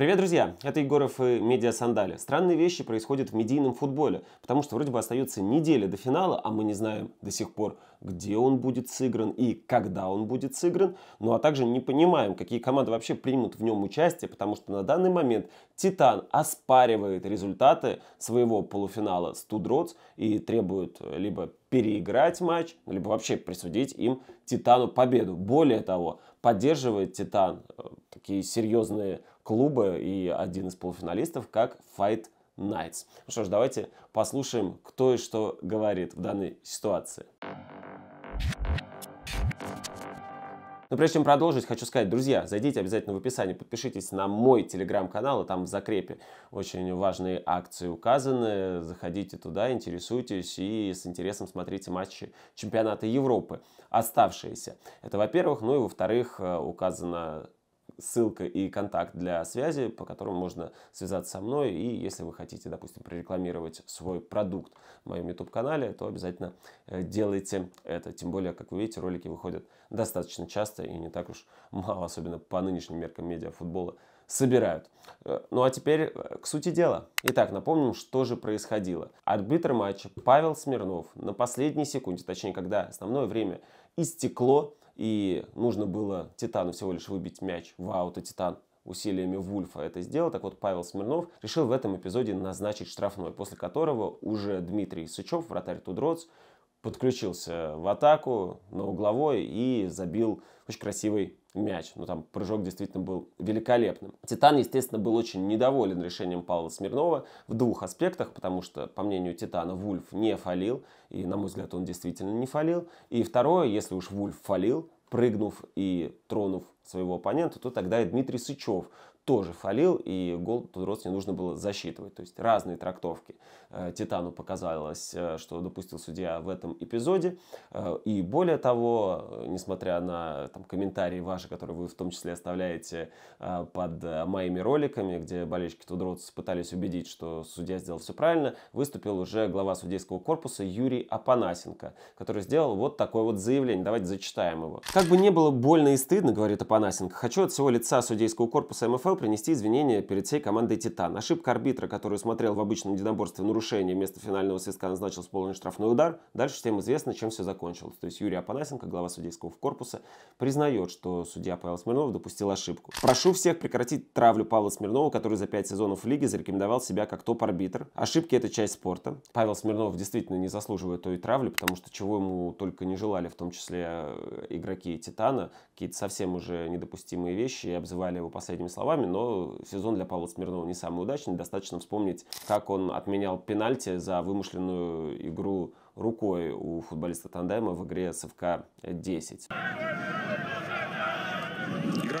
Привет, друзья! Это Егоров и Медиа Сандали. Странные вещи происходят в медийном футболе, потому что вроде бы остается неделя до финала, а мы не знаем до сих пор, где он будет сыгран и когда он будет сыгран, ну а также не понимаем, какие команды вообще примут в нем участие, потому что на данный момент Титан оспаривает результаты своего полуфинала с Тудроц и требует либо переиграть матч, либо вообще присудить им Титану победу. Более того, поддерживает Титан э, такие серьезные клуба и один из полуфиналистов, как Fight Nights. Ну что ж, давайте послушаем, кто и что говорит в данной ситуации. Но прежде чем продолжить, хочу сказать, друзья, зайдите обязательно в описание, подпишитесь на мой телеграм-канал, там в закрепе очень важные акции указаны. Заходите туда, интересуйтесь и с интересом смотрите матчи чемпионата Европы, оставшиеся. Это во-первых, ну и во-вторых, э, указано ссылка и контакт для связи, по которому можно связаться со мной. И если вы хотите, допустим, прорекламировать свой продукт в моем YouTube-канале, то обязательно э, делайте это. Тем более, как вы видите, ролики выходят достаточно часто и не так уж мало, особенно по нынешним меркам медиафутбола, собирают. Э, ну а теперь э, к сути дела. Итак, напомним, что же происходило. Арбитр матча Павел Смирнов на последней секунде, точнее, когда основное время истекло, и нужно было Титану всего лишь выбить мяч в аут, Титан усилиями Вульфа это сделал. Так вот, Павел Смирнов решил в этом эпизоде назначить штрафной, после которого уже Дмитрий Сычев, вратарь Тудроц, подключился в атаку на угловой и забил очень красивый мяч. Ну, там прыжок действительно был великолепным. Титан, естественно, был очень недоволен решением Павла Смирнова в двух аспектах, потому что, по мнению Титана, Вульф не фалил, и, на мой взгляд, он действительно не фалил. И второе, если уж Вульф фалил, прыгнув и тронув своего оппонента, то тогда и Дмитрий Сычев тоже фалил, и гол Тодорос не нужно было засчитывать. То есть разные трактовки. Э, Титану показалось, э, что допустил судья в этом эпизоде. Э, и более того, несмотря на там, комментарии ваши, которые вы в том числе оставляете под моими роликами, где болельщики Тодорос пытались убедить, что судья сделал все правильно, выступил уже глава судейского корпуса Юрий Апанасенко, который сделал вот такое вот заявление. Давайте зачитаем его. Как бы не было больно и стыдно, говорит Апанасенко, Панасенко. Хочу от всего лица судейского корпуса МФЛ принести извинения перед всей командой «Титан». Ошибка арбитра, который смотрел в обычном единоборстве нарушение, вместо финального свистка назначил сполный штрафной удар. Дальше всем известно, чем все закончилось. То есть Юрий Апанасенко, глава судейского корпуса, признает, что судья Павел Смирнов допустил ошибку. Прошу всех прекратить травлю Павла Смирнова, который за пять сезонов в лиге зарекомендовал себя как топ-арбитр. Ошибки – это часть спорта. Павел Смирнов действительно не заслуживает той травли, потому что чего ему только не желали, в том числе игроки «Титана», какие-то совсем уже недопустимые вещи и обзывали его последними словами, но сезон для Павла Смирнова не самый удачный. Достаточно вспомнить, как он отменял пенальти за вымышленную игру рукой у футболиста Тандема в игре с 10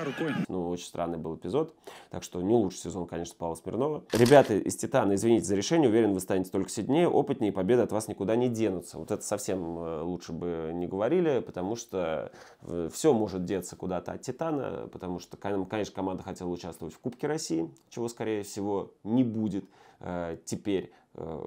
хороша рукой. Ну, очень странный был эпизод. Так что не лучший сезон, конечно, Павла Смирнова. Ребята из «Титана», извините за решение, уверен, вы станете только сильнее, опытнее, и победы от вас никуда не денутся. Вот это совсем э, лучше бы не говорили, потому что э, все может деться куда-то от «Титана», потому что, конечно, команда хотела участвовать в Кубке России, чего, скорее всего, не будет э, теперь. Э,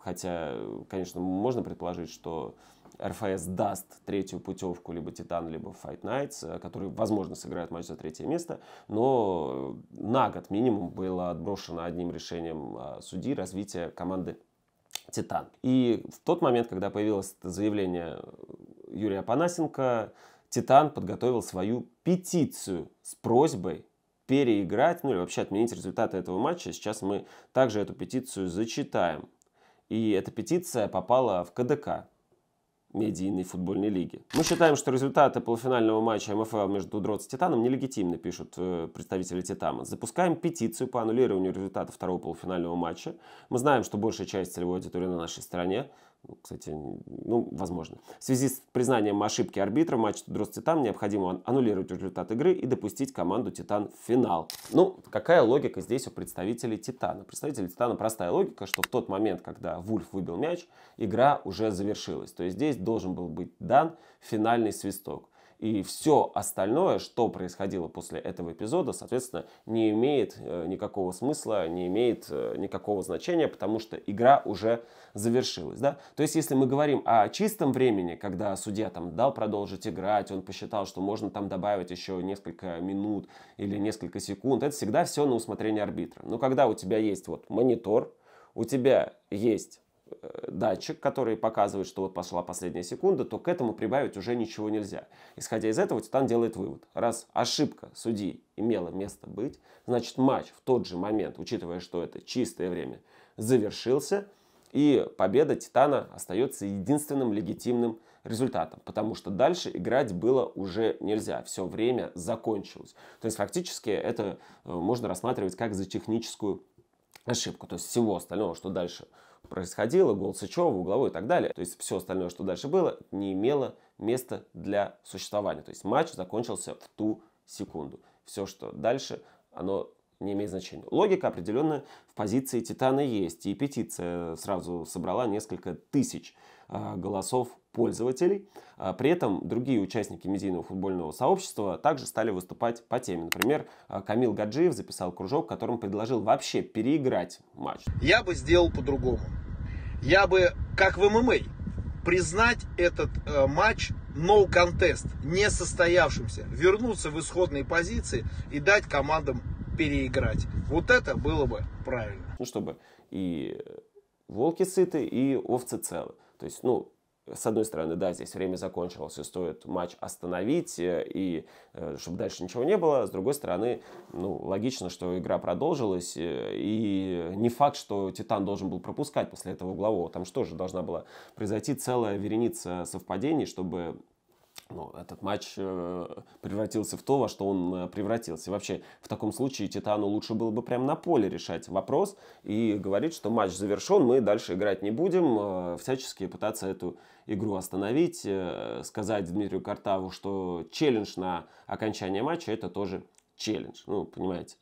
хотя, конечно, можно предположить, что РФС даст третью путевку либо Титан, либо Fight Nights, э, которые, возможно, сыграют матч за третье место, но на год минимум было отброшено одним решением э, судьи развитие команды Титан. И в тот момент, когда появилось это заявление Юрия Панасенко, Титан подготовил свою петицию с просьбой переиграть, ну или вообще отменить результаты этого матча. Сейчас мы также эту петицию зачитаем. И эта петиция попала в КДК, медийной футбольной лиги. Мы считаем, что результаты полуфинального матча МФЛ между Дротс и Титаном нелегитимны, пишут э, представители Титама. Запускаем петицию по аннулированию результата второго полуфинального матча. Мы знаем, что большая часть целевой аудитории на нашей стороне. Кстати, ну, возможно. В связи с признанием ошибки арбитра в матче Дрозд-Титан необходимо аннулировать результат игры и допустить команду Титан в финал. Ну, какая логика здесь у представителей Титана? Представители Титана простая логика, что в тот момент, когда Вульф выбил мяч, игра уже завершилась. То есть здесь должен был быть дан финальный свисток. И все остальное, что происходило после этого эпизода, соответственно, не имеет э, никакого смысла, не имеет э, никакого значения, потому что игра уже завершилась. Да? То есть, если мы говорим о чистом времени, когда судья там дал продолжить играть, он посчитал, что можно там добавить еще несколько минут или несколько секунд, это всегда все на усмотрение арбитра. Но когда у тебя есть вот монитор, у тебя есть Э, датчик, который показывает, что вот пошла последняя секунда, то к этому прибавить уже ничего нельзя. Исходя из этого, Титан делает вывод. Раз ошибка судьи имела место быть, значит матч в тот же момент, учитывая, что это чистое время, завершился, и победа Титана остается единственным легитимным результатом, потому что дальше играть было уже нельзя, все время закончилось. То есть фактически это э, можно рассматривать как за техническую ошибку, то есть всего остального, что дальше происходило, гол Сычева, угловой и так далее. То есть все остальное, что дальше было, не имело места для существования. То есть матч закончился в ту секунду. Все, что дальше, оно не имеет значения. Логика определенная в позиции Титана есть. И петиция сразу собрала несколько тысяч а, голосов пользователей. А, при этом другие участники медийного футбольного сообщества также стали выступать по теме. Например, а, Камил Гаджиев записал кружок, которым предложил вообще переиграть матч. Я бы сделал по-другому. Я бы, как в ММА, признать этот э, матч no contest, не состоявшимся, вернуться в исходные позиции и дать командам переиграть. Вот это было бы правильно. Ну, чтобы и волки сыты, и овцы целы. То есть, ну, с одной стороны, да, здесь время закончилось, и стоит матч остановить, э, и э, чтобы дальше ничего не было. С другой стороны, ну, логично, что игра продолжилась, э, и не факт, что Титан должен был пропускать после этого углового. Там что же должна была произойти целая вереница совпадений, чтобы ну, этот матч э, превратился в то, во что он э, превратился. И вообще, в таком случае Титану лучше было бы прям на поле решать вопрос и говорить, что матч завершен, мы дальше играть не будем, э, всячески пытаться эту игру остановить, сказать Дмитрию Картаву, что челлендж на окончание матча это тоже челлендж, ну, понимаете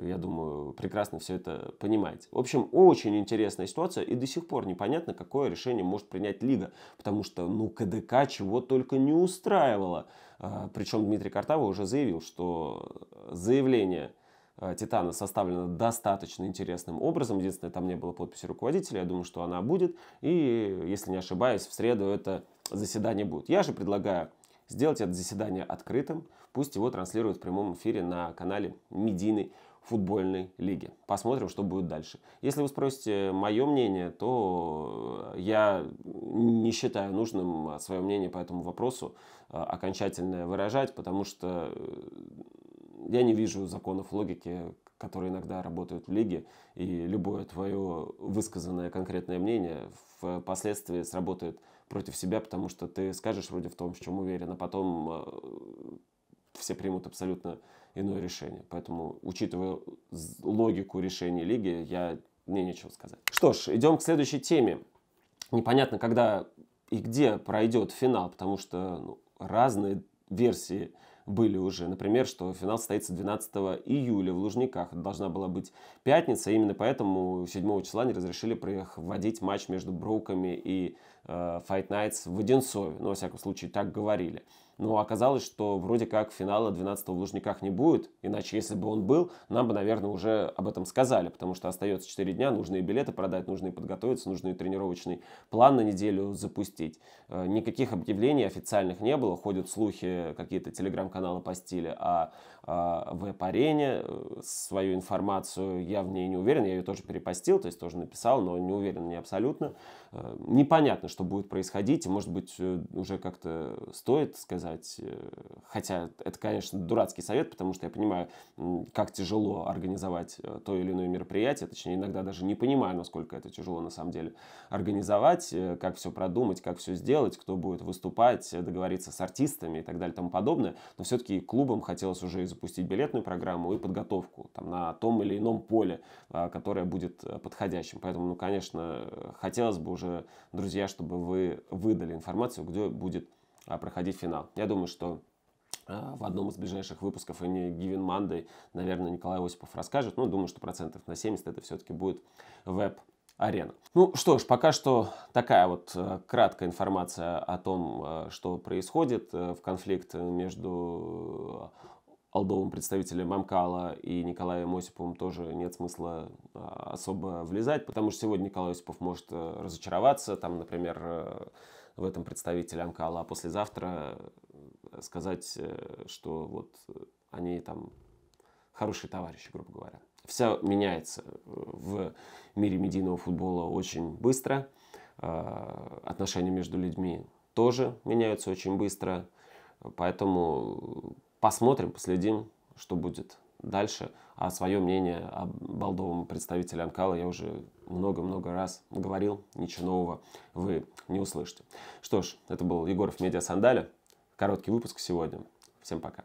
я думаю, прекрасно все это понимаете. В общем, очень интересная ситуация, и до сих пор непонятно, какое решение может принять Лига, потому что, ну, КДК чего только не устраивало. А, Причем Дмитрий Картава уже заявил, что заявление а, Титана составлено достаточно интересным образом. Единственное, там не было подписи руководителя. Я думаю, что она будет. И, если не ошибаюсь, в среду это заседание будет. Я же предлагаю сделать это заседание открытым. Пусть его транслируют в прямом эфире на канале «Медийный футбольной лиги. Посмотрим, что будет дальше. Если вы спросите мое мнение, то я не считаю нужным свое мнение по этому вопросу э, окончательно выражать, потому что э, я не вижу законов логики, которые иногда работают в лиге, и любое твое высказанное конкретное мнение впоследствии сработает против себя, потому что ты скажешь вроде в том, в чем уверен, а потом э, все примут абсолютно иное решение. Поэтому, учитывая логику решения лиги, я, мне нечего сказать. Что ж, идем к следующей теме. Непонятно, когда и где пройдет финал, потому что ну, разные версии были уже. Например, что финал состоится 12 июля в Лужниках. Это должна была быть пятница. Именно поэтому 7 числа не разрешили проводить матч между Броуками и Э, Fight Nights в Одинцове. Ну, во всяком случае, так говорили. Но оказалось, что вроде как финала 12 в Лужниках не будет. Иначе, если бы он был, нам бы, наверное, уже об этом сказали. Потому что остается 4 дня, нужные билеты продать, нужно и подготовиться, нужно и тренировочный план на неделю запустить. Э, никаких объявлений официальных не было. Ходят слухи, какие-то телеграм-каналы постили о, о веб-арене. Э, свою информацию я в ней не уверен. Я ее тоже перепостил, то есть тоже написал, но не уверен не абсолютно. Непонятно, что будет происходить, и, может быть, э, уже как-то стоит сказать, э, хотя это, конечно, дурацкий совет, потому что я понимаю, как тяжело организовать э, то или иное мероприятие, точнее, иногда даже не понимаю, насколько это тяжело на самом деле организовать, как все продумать, как все сделать, кто будет выступать, договориться с артистами и так далее и тому подобное, но все-таки клубам хотелось уже и запустить билетную программу, и подготовку там, на том или ином поле, которое будет подходящим. Поэтому, ну, конечно, хотелось бы уже, друзья, чтобы чтобы вы выдали информацию, где будет а, проходить финал. Я думаю, что а, в одном из ближайших выпусков и мне Гивен наверное, Николай Осипов расскажет. Ну, думаю, что процентов на 70 это все-таки будет веб арена. Ну что ж, пока что такая вот э, краткая информация о том, э, что происходит э, в конфликт между Молдовым представителям Мамкала и Николаем Осиповым тоже нет смысла а, особо влезать, потому что сегодня Николай Осипов может э, разочароваться, там, например, э, в этом представителе Амкала, а послезавтра э, сказать, что вот они там хорошие товарищи, грубо говоря. Все меняется в мире медийного футбола очень быстро. А, отношения между людьми тоже меняются очень быстро. Поэтому Посмотрим, последим, что будет дальше. А свое мнение о балдовом представителе Анкала я уже много-много раз говорил. Ничего нового вы не услышите. Что ж, это был Егоров Медиа Сандали. Короткий выпуск сегодня. Всем пока.